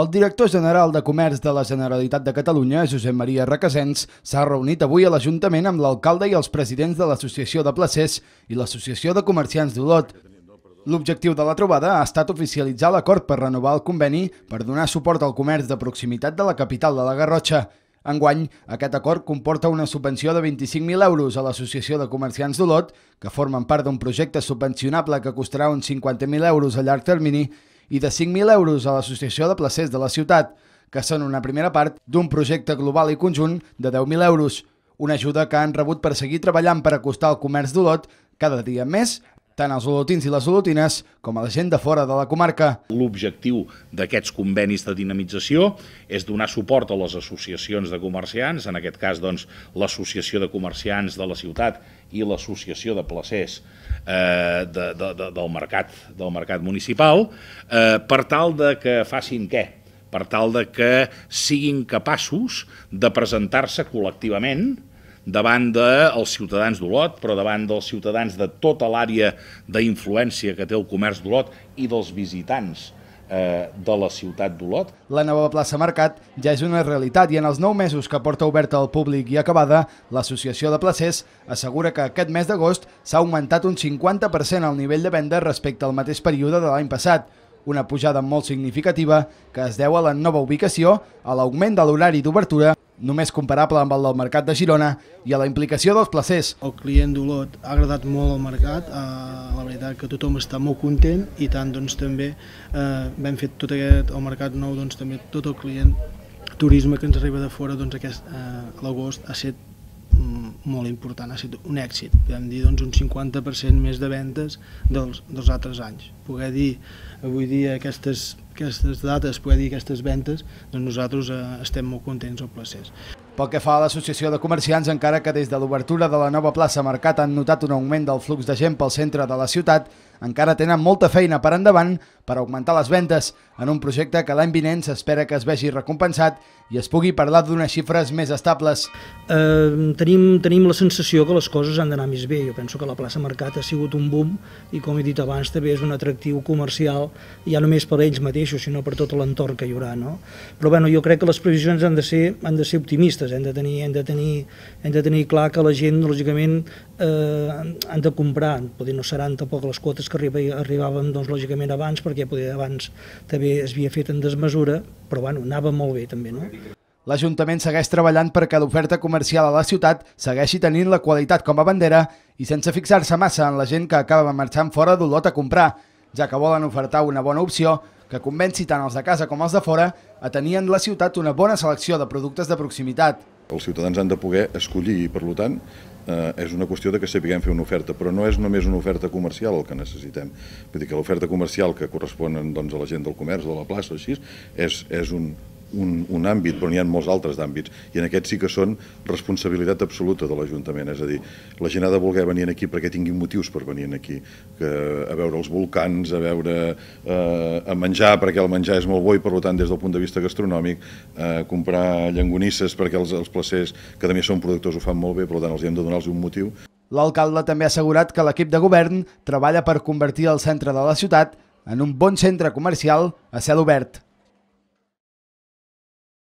El director general de Comerç de la Generalitat de Catalunya, Josep Maria Requesens, s'ha reunit avui a l'Ajuntament amb l'alcalde i els presidents de l'Associació de Placers i l'Associació de Comerciants d'Olot. L'objectiu de la trobada ha estat oficialitzar l'acord per renovar el conveni per donar suport al comerç de proximitat de la capital de la Garrotxa. Enguany, aquest acord comporta una subvenció de 25.000 euros a l'Associació de Comerciants d'Olot, que formen part d'un projecte subvencionable que costarà uns 50.000 euros a llarg termini i de 5.000 euros a l'Associació de Placers de la Ciutat, que són una primera part d'un projecte global i conjunt de 10.000 euros, una ajuda que han rebut per seguir treballant per acostar el comerç d'Olot cada dia més tant els olotins i les olotines com a la gent de fora de la comarca. L'objectiu d'aquests convenis de dinamització és donar suport a les associacions de comerciants, en aquest cas doncs, l'Associació de Comerciants de la Ciutat i l'Associació de Placers eh, de, de, de, del, mercat, del mercat municipal, eh, per tal de que facin què? per tal de que siguin capaços de presentar-se col·lectivament davant dels ciutadans d'Olot, però davant dels ciutadans de tota l'àrea d'influència que té el comerç d'Olot i dels visitants eh, de la ciutat d'Olot. La nova plaça Mercat ja és una realitat i en els 9 mesos que porta oberta al públic i acabada, l'associació de placers assegura que aquest mes d'agost s'ha augmentat un 50% al nivell de venda respecte al mateix període de l'any passat, una pujada molt significativa que es deu a la nova ubicació, a l'augment de l'horari d'obertura només comparable amb el del mercat de Girona i a la implicació dels placers. El client d'Olot ha agradat molt al mercat, eh, la veritat que tothom està molt content i tant doncs, també eh, vam fer tot aquest, el mercat nou, doncs, també tot el client turisme que ens arriba de fora, doncs aquest eh, l'agost ha estat molt important, ha sigut un èxit, podem dir doncs, un 50% més de ventes dels, dels altres anys. Poder dir avui dia aquestes, aquestes dates, poder dir aquestes ventes, doncs nosaltres eh, estem molt contents o placers. Pel que fa a l'Associació de Comerciants, encara que des de l'obertura de la nova plaça Mercat han notat un augment del flux de gent pel centre de la ciutat, encara tenen molta feina per endavant per augmentar les vendes en un projecte que l'any vinent s'espera que es vegi recompensat i es pugui parlar d'unes xifres més estables. Eh, tenim, tenim la sensació que les coses han d'anar més bé. Jo penso que la plaça Mercat ha sigut un boom i, com he dit abans, també és un atractiu comercial, ja no només per ells mateixos, sinó per tot l'entorn que hi haurà. No? Però bueno, jo crec que les previsions han de ser, han de ser optimistes, hem de, tenir, hem, de tenir, hem de tenir clar que la gent, lògicament, eh, han de comprar, poder no seran tampoc les quotes que arriba, arribaven doncs, lògicament abans, perquè poder abans també es havia fet en desmesura, però bueno, anava molt bé també, no? L'Ajuntament segueix treballant perquè l'oferta comercial a la ciutat segueixi tenint la qualitat com a bandera i sense fixar-se massa en la gent que acaba marxant fora d'Olot a comprar, ja que volen ofertar una bona opció que convenci tant els de casa com els de fora a tenir en la ciutat una bona selecció de productes de proximitat. Els ciutadans han de poder escollir i, per tant, eh, és una qüestió de que sapiguem fer una oferta, però no és només una oferta comercial el que necessitem. Vull dir que l'oferta comercial que correspon doncs, a la gent del comerç, de la plaça, així, és, és un, un, un àmbit, però n'hi ha molts altres d'àmbits, i en aquests sí que són responsabilitat absoluta de l'Ajuntament, és a dir, la gent ha de voler venir aquí perquè tingui motius per venir aquí, que, a veure els volcans, a veure eh, a menjar, perquè el menjar és molt bo i per tant des del punt de vista gastronòmic, eh, comprar llangonisses perquè els, els placers, que també són productors, ho fan molt bé, per tant els hi hem de donar-los un motiu. L'alcalde també ha assegurat que l'equip de govern treballa per convertir el centre de la ciutat en un bon centre comercial a cel obert.